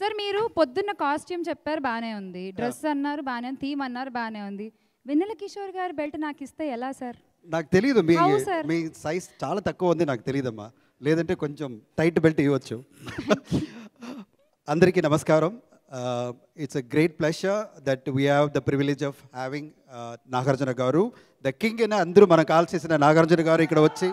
sir మీరు పొద్దున్న costume చెప్పారు బాగానే ఉంది డ్రెస్ అన్నారు బాగానే ఉంది థీమ్ అన్నారు బాగానే ఉంది వెన్నెల కిషోర్ గారి బెల్ట్ నాకు ఇస్తే ఎలా సార్ నాకు తెలియదు మీ మీ సైజ్ చాలా తక్కువ ఉంది నాకు తెలియదమ్మా లేదంటే కొంచెం టైట్ బెల్ట్ ఇవ్వచ్చు అందరికీ నమస్కారం it's a great pleasure that we have the privilege of having Nagarjuna garu the king అయినా అందరూ మనం కాల్ చేసిన నాగార్జున గారు ఇక్కడ వచ్చి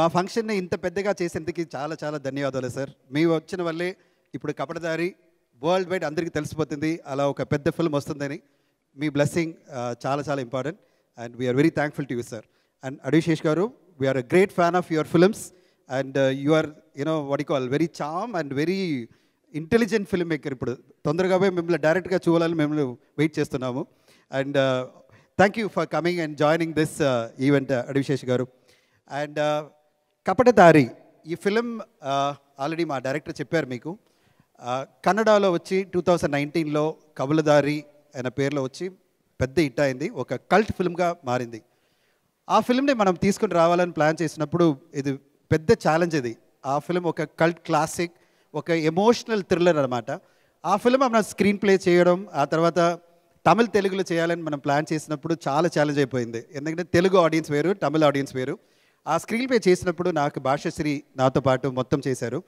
మా ఫంక్షన్ని ఇంత పెద్దగా చేసేందుకు చాలా చాలా ధన్యవాదాలు సార్ మీ వచ్చిన వల్లే ఇప్పుడు కపటదారి వరల్డ్ వైడ్ అందరికీ తెలిసిపోతుంది అలా ఒక పెద్ద ఫిల్మ్ వస్తుందని మీ బ్లెస్సింగ్ చాలా చాలా important and we are very thankful to you sir and Adishesh garu we are a great fan of your films and you are are you know what I call very charm and very intelligent film maker ఇప్పుడు తొందరగా పోయి మిమ్మల్ని డైరెక్ట్గా చూడాలని మేము వెయిట్ చేస్తున్నాము and thank you for coming and joining this event Adivi Sesh garu and uh, Kapatadhaari ఈ film already uh, మా డైరెక్టర్ చెప్పారు మీకు కన్నడలో వచ్చి టూ థౌజండ్ నైన్టీన్లో కబులదారి అనే పేరులో వచ్చి పెద్ద హిట్ అయింది ఒక కల్ట్ ఫిల్మ్గా మారింది ఆ ఫిల్మ్ని మనం తీసుకుని రావాలని ప్లాన్ చేసినప్పుడు ఇది పెద్ద ఛాలెంజ్ ఇది ఆ ఫిల్మ్ ఒక కల్ట్ క్లాసిక్ ఒక ఎమోషనల్ థ్రిల్లర్ అనమాట ఆ ఫిల్మ్ మనం స్క్రీన్ ప్లే చేయడం ఆ తర్వాత తమిళ్ తెలుగులో చేయాలని మనం ప్లాన్ చేసినప్పుడు చాలా ఛాలెంజ్ అయిపోయింది ఎందుకంటే తెలుగు ఆడియన్స్ వేరు తమిళ ఆడియన్స్ వేరు ఆ స్క్రీన్ ప్లే చేసినప్పుడు నాకు భాషశ్రీ నాతో పాటు మొత్తం చేశారు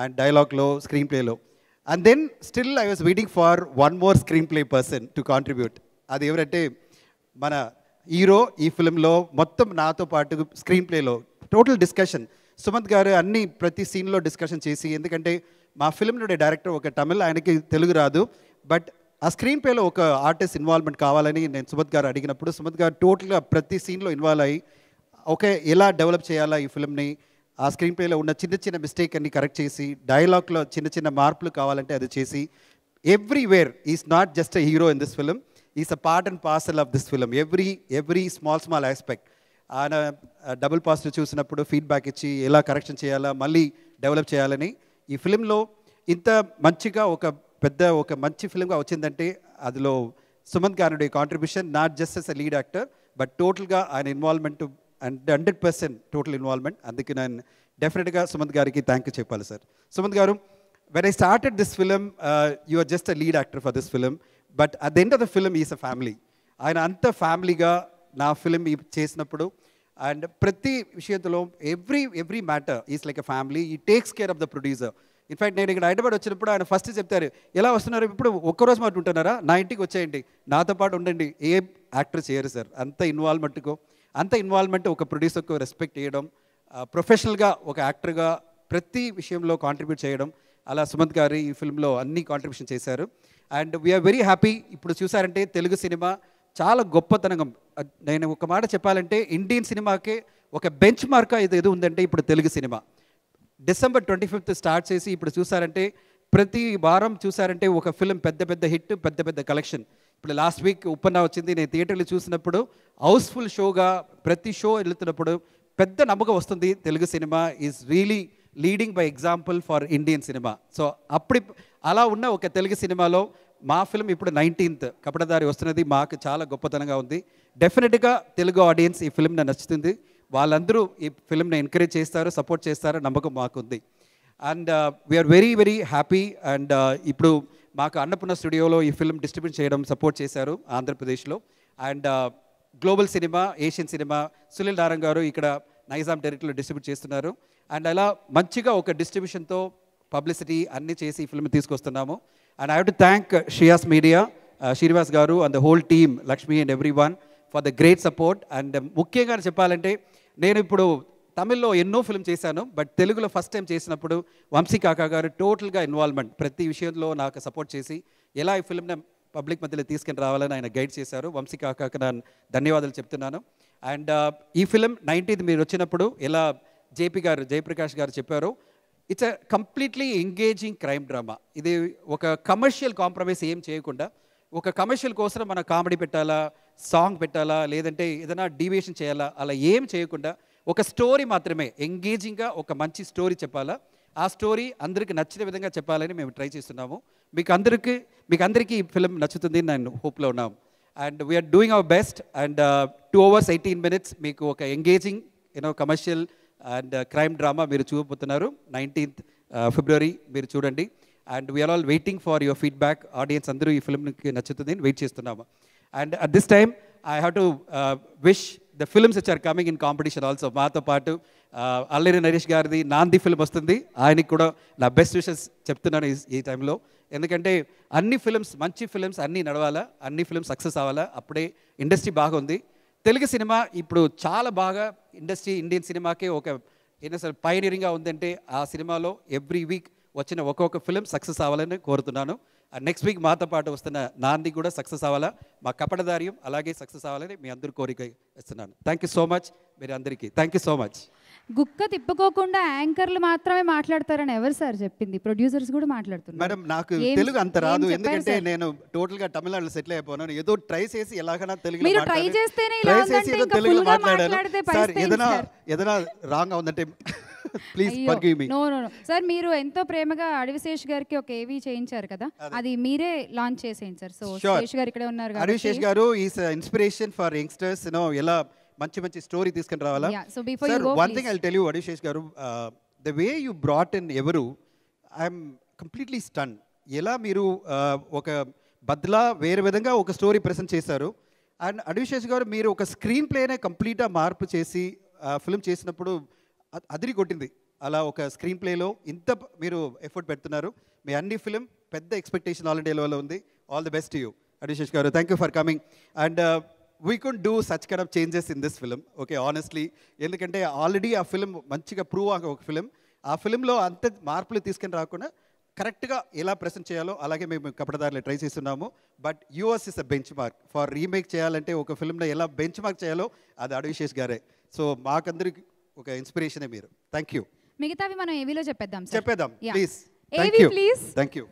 అండ్ డైలాగ్లో స్క్రీన్ ప్లేలో and then still I was waiting for one more screenplay person to contribute అది ఎవరంటే మన హీరో ఈ ఫిలింలో మొత్తం నాతో పాటు స్క్రీన్ ప్లేలో టోటల్ డిస్కషన్ సుమంత్ గారు అన్ని ప్రతి సీన్లో డిస్కషన్ చేసి ఎందుకంటే మా ఫిల్మ్లో డైరెక్టర్ ఒక తమిళ్ ఆయనకి తెలుగు రాదు బట్ ఆ స్క్రీన్ ప్లేలో ఒక ఆర్టిస్ట్ ఇన్వాల్వ్మెంట్ కావాలని నేను సుమత్ గారు అడిగినప్పుడు సుమత్ గారు టోటల్గా ప్రతి సీన్లో ఇన్వాల్వ్ అయ్యి ఓకే ఎలా డెవలప్ చేయాలా ఈ ఫిలింని ఆ స్క్రీన్ ప్లేలో ఉన్న చిన్న చిన్న మిస్టేక్ అన్ని కరెక్ట్ చేసి డైలాగ్లో చిన్న చిన్న మార్పులు కావాలంటే అది చేసి everywhere is not just a hero in this film is a part and parcel of this film every every small small aspect ఆయన డబుల్ పాస్లు చూసినప్పుడు ఫీడ్బ్యాక్ ఇచ్చి ఎలా కరెక్షన్ చేయాలా మళ్ళీ డెవలప్ చేయాలని ఈ ఫిలింలో ఇంత మంచిగా ఒక పెద్ద ఒక మంచి ఫిలింగా వచ్చిందంటే అదిలో సుమంత్ గారుడి contribution not just as a lead actor but టోటల్గా ఆయన involvement and hundred percent total involvement అందుకే నేను డెఫినెట్గా సుమంత్ గారికి థ్యాంక్ యూ చెప్పాలి sir Sumanth garu when I started this film you are just a lead actor for this film but at the end of the film is a family ఆయన అంత ఫ్యామిలీగా నా film చేసినప్పుడు అండ్ ప్రతి విషయంలో every every matter is like a family he takes care of the producer in fact నేను ఇక్కడ హైదరాబాద్ వచ్చినప్పుడు ఆయన ఫస్ట్ చెప్తారు ఎలా వస్తున్నారు ఇప్పుడు ఒక్కరోజు మాట ఉంటున్నారా నా ఇంటికి వచ్చేయండి నాతో పాటు ఉండండి ఏ యాక్టర్ చేయరు సార్ అంత ఇన్వాల్వ్మెంట్కు అంత ఇన్వాల్వ్మెంట్ ఒక ప్రొడ్యూసర్కు రెస్పెక్ట్ చేయడం ప్రొఫెషనల్గా ఒక యాక్టర్గా ప్రతి విషయంలో కాంట్రిబ్యూట్ చేయడం అలా సుమంత్ గారు ఈ ఫిల్మ్లో అన్ని కాంట్రిబ్యూషన్ చేశారు అండ్ వీఆర్ వెరీ హ్యాపీ ఇప్పుడు చూసారంటే తెలుగు సినిమా చాలా గొప్పతనం నేను ఒక మాట చెప్పాలంటే ఇండియన్ సినిమాకే ఒక బెంచ్ మార్క్ ఇది ఏదో ఉందంటే ఇప్పుడు Telugu cinema December twenty fifth start చేసి ఇప్పుడు చూసారంటే ప్రతి వారం చూసారంటే ఒక ఫిల్మ్ పెద్ద పెద్ద హిట్ పెద్ద పెద్ద కలెక్షన్ ఇప్పుడు లాస్ట్ వీక్ ఉప్పన్న వచ్చింది నేను థియేటర్లు చూసినప్పుడు హౌస్ఫుల్ షోగా ప్రతి షో వెళుతున్నప్పుడు పెద్ద నమ్మకం వస్తుంది Telugu cinema is really leading by example for Indian cinema so అప్పుడు అలా ఉన్న ఒక తెలుగు సినిమాలో మా ఫిల్మ్ ఇప్పుడు నైన్టీన్త్ కపడదారి వస్తున్నది మాకు చాలా గొప్పతనంగా ఉంది డెఫినెట్గా తెలుగు ఆడియన్స్ ఈ ఫిల్మ్ని నచ్చుతుంది వాళ్ళందరూ ఈ ఫిల్మ్ని ఎంకరేజ్ చేస్తారు సపోర్ట్ చేస్తారు నమ్మకం మాకుంది and we are very very happy and ఇప్పుడు మాకు అన్నపూర్ణ స్టూడియోలో ఈ ఫిల్మ్ డిస్ట్రిబ్యూట్ చేయడం సపోర్ట్ చేశారు ఆంధ్రప్రదేశ్లో and global cinema Asian cinema Sunil Narayan garu ఇక్కడ నైజాం టెరిటరీలో డిస్ట్రిబ్యూట్ చేస్తున్నారు అండ్ అలా మంచిగా ఒక డిస్ట్రిబ్యూషన్తో పబ్లిసిటీ అన్నీ చేసి ఈ ఫిల్మ్ తీసుకొస్తున్నాము and I have to thank షియాస్ media Srinivas garu and the whole team Lakshmi and everyone for the great support and ముఖ్యంగా చెప్పాలంటే నేను ఇప్పుడు తమిళ్లో ఎన్నో ఫిల్మ్ చేశాను బట్ తెలుగులో ఫస్ట్ టైం చేసినప్పుడు వంశీ కాకా గారు టోటల్గా ఇన్వాల్వ్మెంట్ ప్రతి విషయంలో నాకు సపోర్ట్ చేసి ఎలా ఈ ఫిల్మ్ని పబ్లిక్ మధ్యలో తీసుకుని రావాలని ఆయన గైడ్ చేశారు వంశీ కాకాకి నేను ధన్యవాదాలు చెప్తున్నాను అండ్ uh, ఈ ఫిలిం నైన్టీన్త్ మీరు వచ్చినప్పుడు ఎలా జేపీ గారు జయప్రకాష్ గారు చెప్పారు it's a completely engaging crime drama ఇది ఒక కమర్షియల్ కాంప్రమైజ్ ఏం చేయకుండా ఒక కమర్షియల్ కోసం మనం కామెడీ పెట్టాలా సాంగ్ పెట్టాలా లేదంటే ఏదైనా డివియేషన్ చేయాలా అలా ఏం చేయకుండా ఒక స్టోరీ మాత్రమే ఎంగేజింగ్గా ఒక మంచి స్టోరీ చెప్పాలా ఆ స్టోరీ అందరికి నచ్చిన విధంగా చెప్పాలని మేము ట్రై చేస్తున్నాము మీకు అందరికీ మీకు అందరికీ ఈ ఫిలిం నచ్చుతుంది నేను హోప్లో ఉన్నాం and we are doing our best and two hours eighteen minutes మీకు ఒక engaging you know commercial and crime uh, drama మీరు చూపబోతున్నారు నైన్టీన్త్ ఫిబ్రవరి uh, మీరు చూడండి and we are all waiting for your feedback audience అందరూ ఈ ఫిలింకి నచ్చుతుంది వెయిట్ చేస్తున్నాము and at this time I have to wish the films which are coming in competition also మాతో పాటు అల్లరి నరేష్ గారిది నాంది ఫిల్మ్ వస్తుంది ఆయనకి కూడా నా బెస్ట్ విషెస్ చెప్తున్నాను ఈ టైంలో ఎందుకంటే అన్ని ఫిల్మ్స్ మంచి ఫిల్మ్స్ అన్నీ నడవాలా అన్ని ఫిల్మ్స్ సక్సెస్ అవ్వాలా అప్పుడే ఇండస్ట్రీ బాగుంది తెలుగు సినిమా ఇప్పుడు చాలా బాగా ఇండస్ట్రీ ఇండియన్ సినిమాకే ఒక ఏదైనా సరే పైనీరింగ్గా ఉందంటే ఆ సినిమాలో ఎవ్రీ వీక్ వచ్చిన ఒక్కొక్క ఫిలిం సక్సెస్ అవ్వాలని కోరుతున్నాను నెక్స్ట్ uh, వీక్ మాతో పాటు వస్తున్న నాంది కూడా సక్సెస్ అవ్వాలా మా కపటదార్యం అలాగే సక్సెస్ అవ్వాలని మీ అందరు కోరిక ఇస్తున్నాను థ్యాంక్ యూ సో మచ్ మీరు అందరికీ థ్యాంక్ యూ సో మచ్ గుక్క తిప్పుకోకుండా యాంకర్లు మాత్రమే మాట్లాడతారని ఎవరు సార్ చెప్పింది ప్రొడ్యూసర్స్ కూడా మాట్లాడుతున్నారు మేడం నాకు తెలుగు అంత రాదు ఎందుకంటే నేను టోటల్ గా తమిళనాడులో సెటిల్ అయిపోయాను ఏదో ట్రై చేసి ఎలాగైనా తెలుగు మీరు ట్రై చేస్తేనే ఇలా ఉందంటే ఇంకా తెలుగులో పరిస్థితి సార్ ఏదైనా ఏదైనా రాంగ్ ఉందంటే సార్ మీరు ఎంతో ప్రేమగా అడవిశేష్ గారికి ఒక ఏవి చేయించారు కదా అది మీరే లాంచ్ చేసేయండి సార్ సో శేష్ గారు ఇక్కడే ఉన్నారు కాబట్టి Adivi Sesh garu is inspiration for youngsters know ఎలా మంచి మంచి స్టోరీ తీసుకుని రావాలా so before you one thing I tell you Adivi Sesh garu the way you brought in Evaru I'm completely stun ఎలా మీరు uh, ఒక బద్లా వేరే విధంగా ఒక స్టోరీ ప్రెసెంట్ చేశారు అండ్ అడివిశేష్ గారు మీరు ఒక స్క్రీన్ ప్లేనే కంప్లీట్గా మార్పు చేసి ఫిల్మ్ uh, చేసినప్పుడు అదిరి కొట్టింది అలా ఒక స్క్రీన్ ప్లేలో ఇంత మీరు ఎఫర్ట్ పెడుతున్నారు మీ అన్ని ఫిలిం పెద్ద ఎక్స్పెక్టేషన్ ఆల్ ఇండియా లెవెల్లో ఉంది all the best you Adivi Sesh garu thank you for coming and we could do such kind of changes in this film okay honestly ఎందుకంటే ఆల్రెడీ ఆ ఫిలిం మంచిగా ప్రూవ్ ఆగ ఒక ఫిలిం ఆ ఫిలింలో అంత మార్పులు తీసుకుని రాకుండా కరెక్ట్గా ఎలా ప్రెసెంట్ చేయాలో అలాగే మేము కపటదారులు ట్రై చేస్తున్నాము but US is a bench for remake చేయాలంటే ఒక ఫిలింలో ఎలా బెంచ్ మార్క్ చేయాలో అది అడవిశేష్ గారే సో మాకందరికి ఒక ఇన్స్పిరేషన్ మీరు థ్యాంక్ యూ మిగతావి మనం ఏవిలో చెప్పేద్దాం చెప్పేద్దాం ప్లీజ్ ఏవి ప్లీజ్ థ్యాంక్ యూ